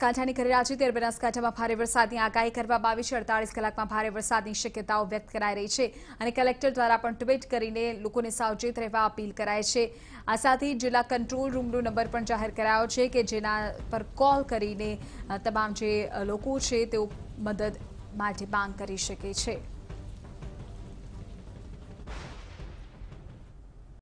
કાંઠાની ઘરેરાજી ત્યારે બનાસકાંઠામાં ભારે વરસાદની આગાહી કરવામાં આવી છે અડતાલીસ કલાકમાં ભારે વરસાદની શક્યતાઓ વ્યક્ત કરાઈ રહી છે અને કલેક્ટર દ્વારા પણ ટ્વીટ કરીને લોકોને સાવચેત રહેવા અપીલ કરાય છે આ સાથે જિલ્લા કંટ્રોલ રૂમનો નંબર પણ જાહેર કરાયો છે કે જેના પર કોલ કરીને તમામ જે લોકો છે તેઓ મદદ માટે માંગ કરી શકે છે